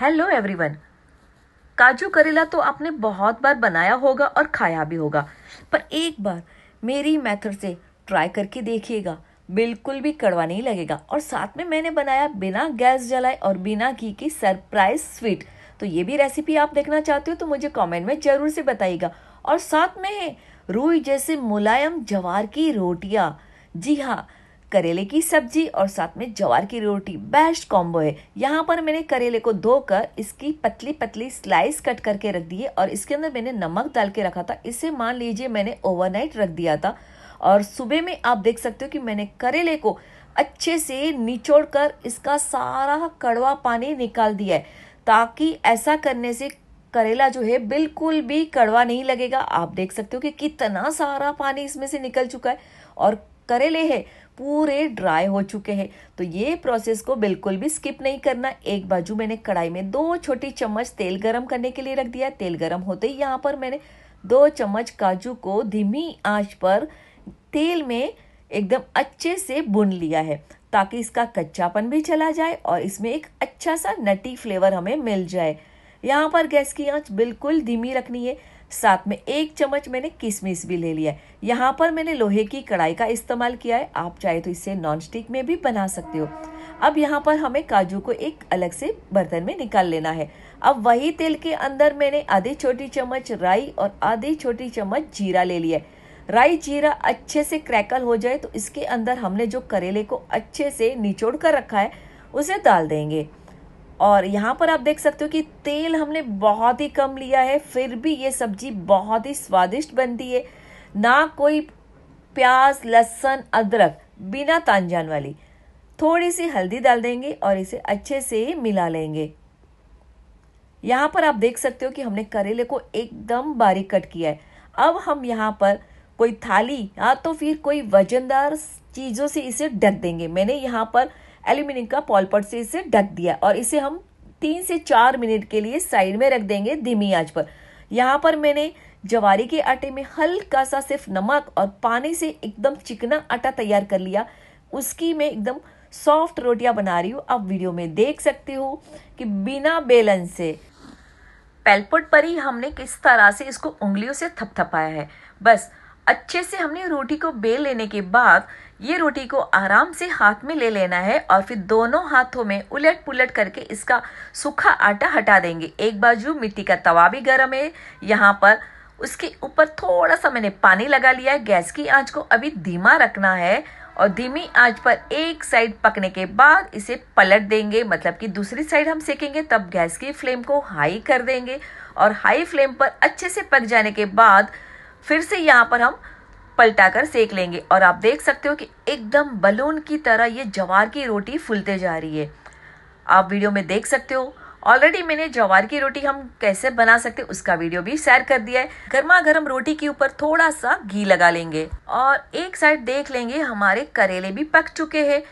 hello everyone काजू करेला तो आपने बहुत बार बनाया होगा और खाया भी होगा पर एक बार मेरी मेथड से ट्राई करके देखिएगा बिल्कुल भी कड़वा नहीं लगेगा और साथ में मैंने बनाया बिना गैस जलाए और बिना घी की सरप्राइज स्वीट तो ये भी रेसिपी आप देखना चाहते हो तो मुझे कमेंट में ज़रूर से बताइएगा और साथ में है रुई जैसे मुलायम जवार की रोटियाँ जी हाँ करेले की सब्जी और साथ में जवार की रोटी बेस्ट कॉम्बो है यहाँ पर मैंने करेले को धोकर इसकी पतली पतली स्लाइस कट करके रख दिए और इसके अंदर मैंने नमक डाल के रखा था इसे मान लीजिए मैंने ओवरनाइट रख दिया था और सुबह में आप देख सकते हो कि मैंने करेले को अच्छे से निचोड़ कर इसका सारा कड़वा पानी निकाल दिया है ताकि ऐसा करने से करेला जो है बिल्कुल भी कड़वा नहीं लगेगा आप देख सकते हो कि कितना सारा पानी इसमें से निकल चुका है और करेले है पूरे ड्राई हो चुके हैं तो ये प्रोसेस को बिल्कुल भी स्किप नहीं करना एक बाजू मैंने कढ़ाई में दो छोटी चम्मच तेल गरम करने के लिए रख दिया तेल गरम होते ही यहाँ पर मैंने दो चम्मच काजू को धीमी आंच पर तेल में एकदम अच्छे से बुन लिया है ताकि इसका कच्चापन भी चला जाए और इसमें एक अच्छा सा नटी फ्लेवर हमें मिल जाए यहाँ पर गैस की आंच बिल्कुल धीमी रखनी है साथ में एक चम्मच मैंने किशमिश भी ले लिया है यहाँ पर मैंने लोहे की कढ़ाई का इस्तेमाल किया है आप चाहे तो इसे नॉन स्टिक में भी बना सकते हो अब यहाँ पर हमें काजू को एक अलग से बर्तन में निकाल लेना है अब वही तेल के अंदर मैंने आधी छोटी चम्मच राई और आधी छोटी चम्मच जीरा ले लिया है राई जीरा अच्छे से क्रैकल हो जाए तो इसके अंदर हमने जो करेले को अच्छे से निचोड़ कर रखा है उसे डाल देंगे और यहाँ पर आप देख सकते हो कि तेल हमने बहुत ही कम लिया है फिर भी ये सब्जी बहुत ही स्वादिष्ट बनती है ना कोई प्याज लहसुन अदरक बिना तानजान वाली थोड़ी सी हल्दी डाल देंगे और इसे अच्छे से मिला लेंगे यहाँ पर आप देख सकते हो कि हमने करेले को एकदम बारीक कट किया है अब हम यहाँ पर कोई थाली या तो फिर कोई वजनदार चीज़ों से इसे ढक देंगे मैंने यहाँ पर एल्यूमिनियम का पॉलपट से इसे ढक दिया और इसे हम तीन से चार मिनट के लिए साइड में रख देंगे धीमी आंच पर यहाँ पर मैंने जवारी के आटे में हल्का सा सिर्फ नमक और पानी से एकदम चिकना आटा तैयार कर लिया उसकी मैं एकदम सॉफ्ट रोटियां बना रही हूँ आप वीडियो में देख सकते हो कि बिना बेलन से पेलपुट पर ही हमने किस तरह से इसको उंगलियों से थपथपाया है बस अच्छे से हमने रोटी को बेल लेने के बाद ये रोटी को आराम से हाथ में ले लेना है और फिर दोनों हाथों में उलट पुलट करके इसका सूखा आटा हटा देंगे एक बाजू मिट्टी का तवा भी गर्म है यहाँ पर उसके ऊपर थोड़ा सा मैंने पानी लगा लिया है गैस की आंच को अभी धीमा रखना है और धीमी आंच पर एक साइड पकने के बाद इसे पलट देंगे मतलब कि दूसरी साइड हम सेकेंगे तब गैस की फ्लेम को हाई कर देंगे और हाई फ्लेम पर अच्छे से पक जाने के बाद फिर से यहाँ पर हम पलटा कर सेक लेंगे और आप देख सकते हो कि एकदम बलून की तरह ये जवार की रोटी फूलते जा रही है आप वीडियो में देख सकते हो ऑलरेडी मैंने जवार की रोटी हम कैसे बना सकते हैं उसका वीडियो भी शेयर कर दिया है गर्मा गर्म रोटी के ऊपर थोड़ा सा घी लगा लेंगे और एक साइड देख लेंगे हमारे करेले भी पक चुके हैं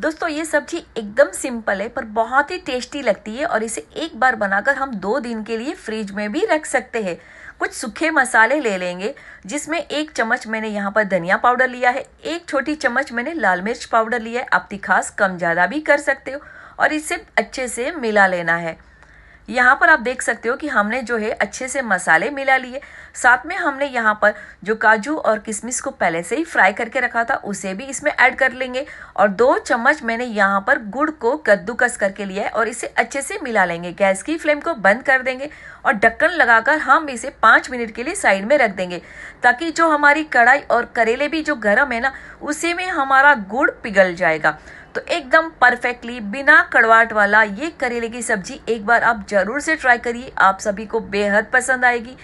दोस्तों ये सब्जी एकदम सिंपल है पर बहुत ही टेस्टी लगती है और इसे एक बार बनाकर हम दो दिन के लिए फ्रिज में भी रख सकते हैं कुछ सूखे मसाले ले लेंगे जिसमें एक चम्मच मैंने यहाँ पर धनिया पाउडर लिया है एक छोटी चम्मच मैंने लाल मिर्च पाउडर लिया है आप तिखास कम ज़्यादा भी कर सकते हो और इसे अच्छे से मिला लेना है यहाँ पर आप देख सकते हो कि हमने जो है अच्छे से मसाले मिला लिए साथ में हमने यहाँ पर जो काजू और किशमिश को पहले से ही फ्राई करके रखा था उसे भी इसमें ऐड कर लेंगे और दो चम्मच मैंने यहाँ पर गुड़ को कद्दूकस करके लिया है और इसे अच्छे से मिला लेंगे गैस की फ्लेम को बंद कर देंगे और ढक्कन लगाकर हम इसे पाँच मिनट के लिए साइड में रख देंगे ताकि जो हमारी कढ़ाई और करेले भी जो गर्म है ना उसी में हमारा गुड़ पिघल जाएगा तो एकदम परफेक्टली बिना कड़वाट वाला ये करेले की सब्जी एक बार आप जरूर से ट्राई करिए आप सभी को बेहद पसंद आएगी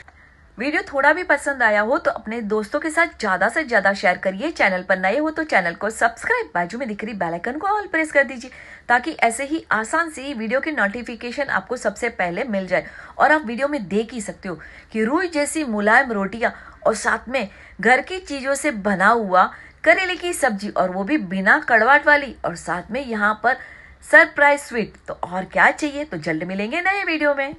वीडियो थोड़ा भी पसंद आया हो तो अपने दोस्तों के साथ ज्यादा से ज्यादा शेयर करिए चैनल पर नए हो तो चैनल को सब्सक्राइब बाजू में दिख रही आइकन को ऑल प्रेस कर दीजिए ताकि ऐसे ही आसान सी वीडियो की नोटिफिकेशन आपको सबसे पहले मिल जाए और आप वीडियो में देख ही सकते हो कि रूई जैसी मुलायम रोटियां और साथ में घर की चीजों से बना हुआ करेले की सब्जी और वो भी बिना कड़वाट वाली और साथ में यहाँ पर सरप्राइज स्वीट तो और क्या चाहिए तो जल्द मिलेंगे नए वीडियो में